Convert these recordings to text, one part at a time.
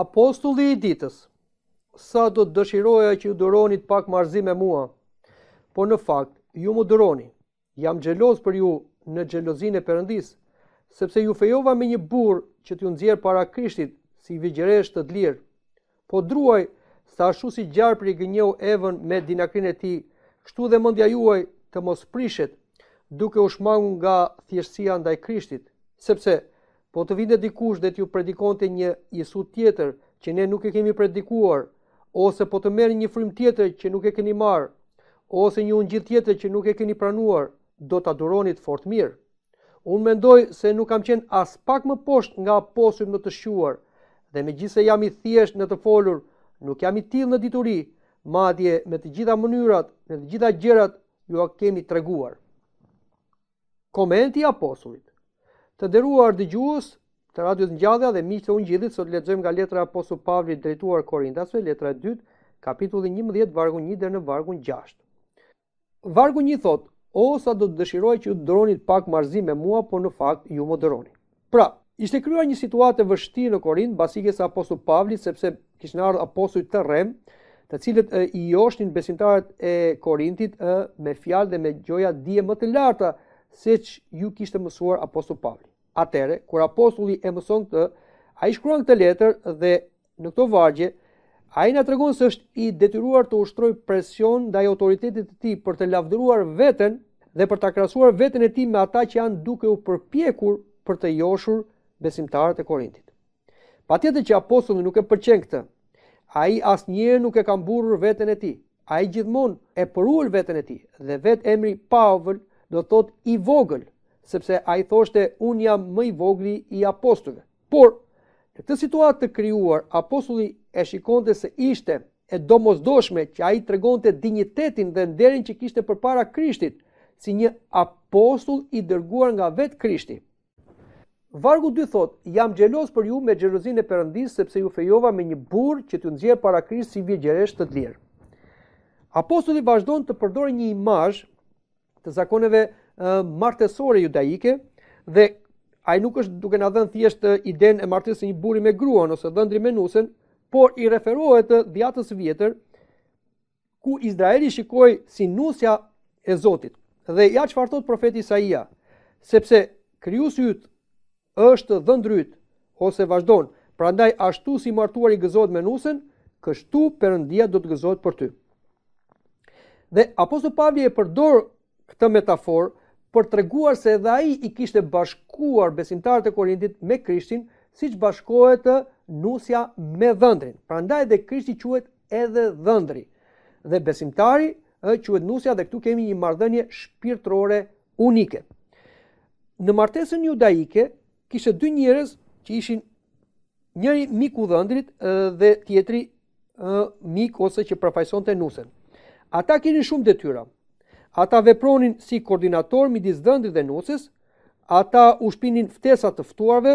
apostulli i ditës, sa do të dëshiroja që ju dëroni të pak marzi me mua, por në fakt, ju mu duroni, jam gjeloz për ju në gjelozin e përëndis, sepse ju fejova me një burë që t'ju nëzjerë para krishtit, si vigjeresht të dlirë, po druaj, sa shu si gjarë për i gënjohë evën me dinakrin e ti, kështu dhe mëndja juaj të mos prishet, duke u shmangu nga thjeshtësia ndaj krishtit, sepse, po të vinde dikush dhe t'ju predikonte një jesu tjetër që ne nuk e kemi predikuar, ose po të merë një frim tjetër që nuk e keni marë, ose një unë gjithë tjetër që nuk e keni pranuar, do të adoronit fort mirë. Unë mendoj se nuk kam qenë as pak më poshtë nga posur në të shuar, dhe me gjithë se jam i thjesht në të folur, nuk jam i tilë në dituri, madje me të gjitha mënyrat dhe të gjitha gjerat ju a kemi treguar. Komenti a posurit. Të dëruar dëgjues, të radios ngjallja dhe miqtë e ungjillit, sot lexojmë nga letra e apostull Pavli drejtuar Korintasve, letra e dytë, kapitulli 11, vargu 1 deri në vargun 6. Vargu 1 thot, "O sa do të dëshiroj që ju të dëroni pak marrzim me mua, por në fakt ju më dëroni." Pra, ishte krijuar një situatë vështirë në Korint, basike sa apostull Pavli, sepse kishin ardhur apostuj të rrem, të cilët i joshnin besimtarët e Korintit me fjalë dhe me gjoja dije më të larta, se që ju kishtë mësuar apostull Pavli. Atere, kur apostulli e mëson këtë, a i shkruan këtë letër dhe në këto vargje, a i nga të së është i detyruar të ushtroj presion dhe i autoritetit të ti për të lavdruar vetën dhe për të krasuar vetën e ti me ata që janë duke u përpjekur për të joshur besimtarët e Korintit. Pa tjetë që apostulli nuk e përqen këtë, a i as njërë nuk e kam burur vetën e ti, a i gjithmon e përur vetën e ti dhe vetë emri Pavl do thot i vogël, sepse a i thoshte unë jam më i vogli i apostujve. Por, në të situatë të krijuar, apostulli e shikonte se ishte e domosdoshme që a i të dignitetin dhe nderin që kishte për para krishtit, si një apostull i dërguar nga vetë krishti. Vargu 2 thot, jam gjelos për ju me gjelozin e përëndis, sepse ju fejova me një burë që të nëzjerë para krisht si vjegjeresht të të lirë. Apostulli vazhdojnë të përdori një imajsh të zakoneve martesore judaike dhe ai nuk është duke na dhën thjesht idenë e martesës një burri me gruan ose dhëndri me nusën, por i referohet të dhjatës vjetër ku Izraeli shikoi si nusja e Zotit. Dhe ja çfarë thot profeti Isaia, sepse krijuesi yt është dhëndryt ose vazhdon, prandaj ashtu si martuari gëzohet me nusën, kështu Perëndia do të gëzohet për ty. Dhe apostoli Pavli e përdor këtë metaforë, për të treguar se edhe ai i kishte bashkuar besimtarët e Korintit me Krishtin, siç bashkohet nusja me dhëndrin. Prandaj dhe Krishti quhet edhe dhëndri. Dhe besimtari ë quhet nusja dhe këtu kemi një marrëdhënie shpirtërore unike. Në martesën judaike kishte dy njerëz që ishin njëri miku dhëndrit dhe tjetri mik ose që përfaqësonte nusën. Ata kishin shumë detyra ata vepronin si koordinator midis dhëndrit dhe nusës, ata u shpinin ftesat të ftuarve,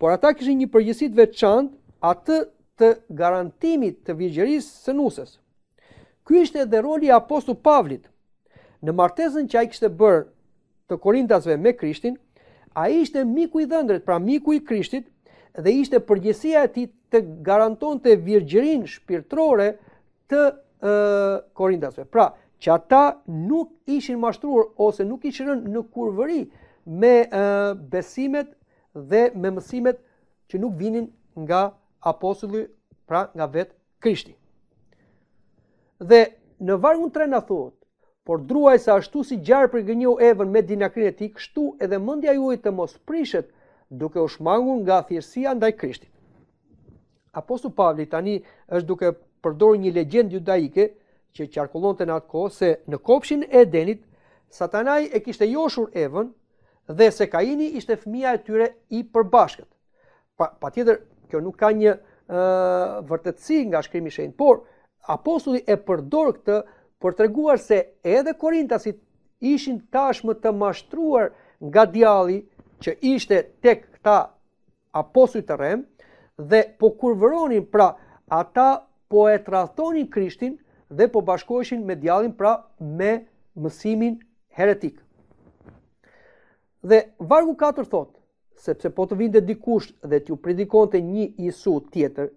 por ata kishin një përgjësit veçant atë të garantimit të vigjeris së nusës. Ky ishte edhe roli i apostull Pavlit. Në martesën që ai kishte bërë të Korintasve me Krishtin, ai ishte miku i dhëndrit, pra miku i Krishtit, dhe ishte përgjësia e tij të garantonte virgjërinë shpirtërore të uh, Korintasve. Pra, që ata nuk ishin mashtruar ose nuk ishin në kurvëri me e, besimet dhe me mësimet që nuk vinin nga apostulli, pra nga vetë Krishti. Dhe në vargun 3 na thot, por druaj sa ashtu si gjarë për gënjo evën me dinakrin e ti, kështu edhe mëndja ju të mos prishet duke u shmangun nga thjesia ndaj Krishtit. Apostu Pavli tani është duke përdorur një legjend judaike, që qarkullon të në atë kohë se në kopshin e Edenit, Satanaj e kishte joshur Evën dhe se Kaini ishte fëmija e tyre i përbashkët. Pa, pa tjetër, kjo nuk ka një uh, vërtetësi nga shkrimi shenjë, por apostulli e përdor këtë për të reguar se edhe Korintasit ishin tashmë të mashtruar nga djali që ishte tek këta apostulli të rem, dhe po kur vëronin pra ata po e trathonin Krishtin, dhe po bashkoheshin me djalin pra me mësimin heretik. Dhe vargu 4 thot, sepse po të vinte dikush dhe t'ju predikonte një isu tjetër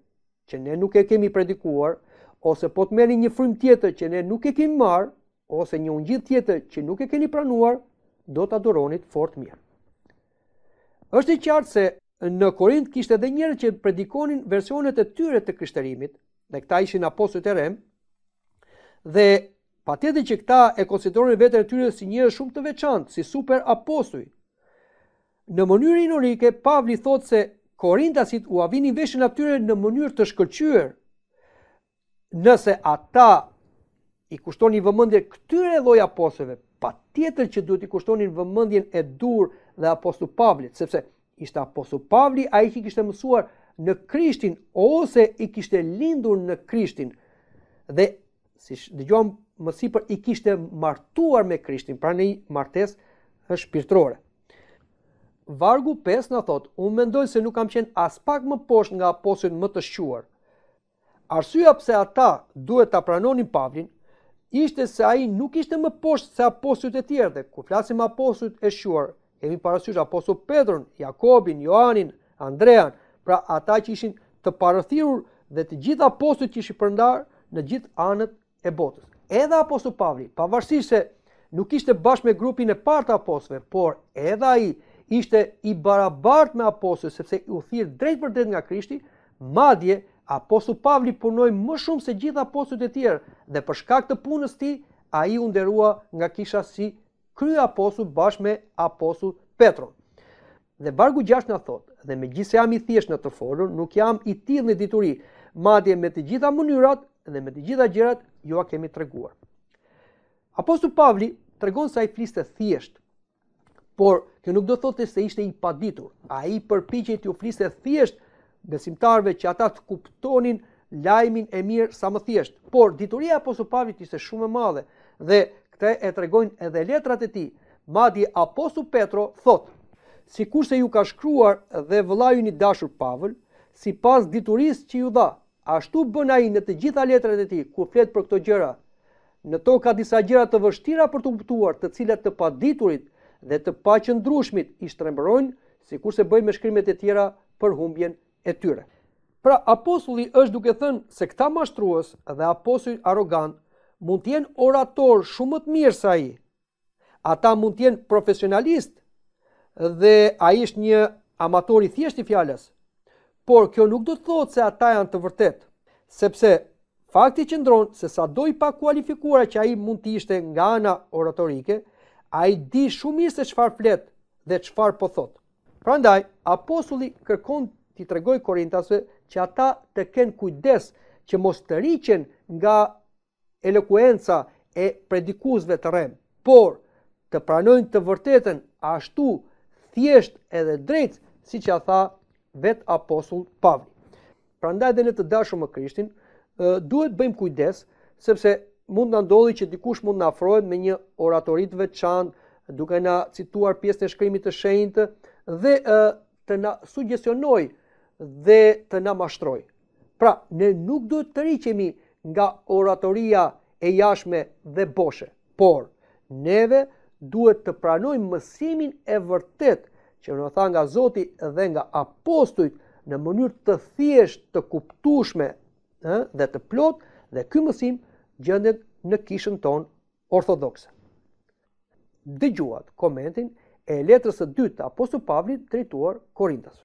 që ne nuk e kemi predikuar, ose po të merrni një frym tjetër që ne nuk e kemi marr, ose një ungjill tjetër që nuk e keni pranuar, do ta duronit fort mirë. Është e qartë se në Korint kishte edhe njerëz që predikonin versionet e tyre të krishterimit, dhe këta ishin apostujt e Rem dhe pa tjetë që këta e konsiderojnë vetër e tyre si njërë shumë të veçantë, si super apostuj. Në mënyrë inorike, Pavli thotë se Korintasit u avini veshën atyre në mënyrë të shkëllqyër, nëse ata i kushtoni vëmëndje këtyre dhoj apostujve, pa tjetër që duhet i kushtoni vëmëndjen e dur dhe apostu Pavlit, sepse ishte apostu Pavli, a i kishte mësuar në Krishtin, ose i kishte lindur në Krishtin, dhe si dëgjojmë më sipër i kishte martuar me Krishtin, pra në martesë është shpirtërore. Vargu 5 na thot, unë mendoj se nuk kam qenë as pak më poshtë nga apostullin më të shquar. Arsyeja pse ata duhet ta pranonin Pavlin ishte se ai nuk ishte më poshtë se apostujt e tjerë. Dhe kur flasim apostujt e shquar, kemi parasysh apostull Petrin, Jakobin, Joanin, Andrean, pra ata që ishin të parëthirur dhe të gjithë apostujt që ishin përndar në gjithë anët e botës. Edhe aposu Pavli, pavarësisht se nuk ishte bashkë me grupin e parë të apostullëve, por edhe ai ishte i barabartë me aposve, sepse u thirr drejt për drejt nga Krishti, madje aposu Pavli punoi më shumë se gjithë apostujt e tjerë dhe për shkak të punës tij ai u nderua nga kisha si krye apostull bashkë me aposu Petron. Dhe vargu 6 na thotë, dhe megjithëse jam i thjesht në të folur, nuk jam i tillë në dituri, madje me të gjitha mënyrat dhe me të gjitha gjërat ju a kemi treguar. Apostu Pavli tregon se ai fliste thjesht, por kjo nuk do thotë se ishte i paditur. Ai përpiqej të ju fliste thjesht besimtarëve që ata të kuptonin lajmin e mirë sa më thjesht. Por dituria e Apostu Pavli ishte shumë e madhe dhe këtë e tregojnë edhe letrat e tij. Madje Apostu Petro thotë Sikur se ju ka shkruar dhe vëllai i dashur si sipas dituris që ju dha, Ashtu bën ai në të gjitha letrat e tij ku flet për këto gjëra. Në to ka disa gjëra të vështira për të kuptuar, të cilat të paditurit dhe të paqëndrueshmit i shtrembrojnë, sikurse se bëjnë me shkrimet e tjera për humbjen e tyre. Pra apostulli është duke thënë se këta mashtrues dhe apostulli arrogant mund të jenë orator shumë më të mirë se ai. Ata mund të jenë profesionalist dhe ai është një amator i thjesht i fjalës, por kjo nuk do të thotë se ata janë të vërtet, sepse fakti që ndronë se sa do i pa kualifikura që a i mund të ishte nga ana oratorike, a i di shumë mirë se qëfar fletë dhe qëfar po thotë. Prandaj, apostulli kërkon t'i tregoj korintasve që ata të kenë kujdes që mos të rriqen nga elokuenca e predikuzve të rem, por të pranojnë të vërtetën ashtu thjesht edhe drejt si që a tha vet apostull Pavli. Prandaj dhe në të dashur më Krishtin, duhet bëjmë kujdes sepse mund në ndodhi që dikush mund na afrohet me një oratorit të veçantë, duke na cituar pjesë të shkrimit të shenjtë dhe të na sugjestionoj dhe të na mashtroj. Pra, ne nuk duhet të rriqemi nga oratoria e jashme dhe boshe, por neve duhet të pranojmë mësimin e vërtet që më tha nga Zoti dhe nga apostujt në mënyrë të thjesht të kuptushme ë dhe të plot dhe ky mësim gjendet në kishën tonë ortodokse. Dëgjuat komentin e letrës së dytë të Apostullit Pavlit drejtuar Korintas.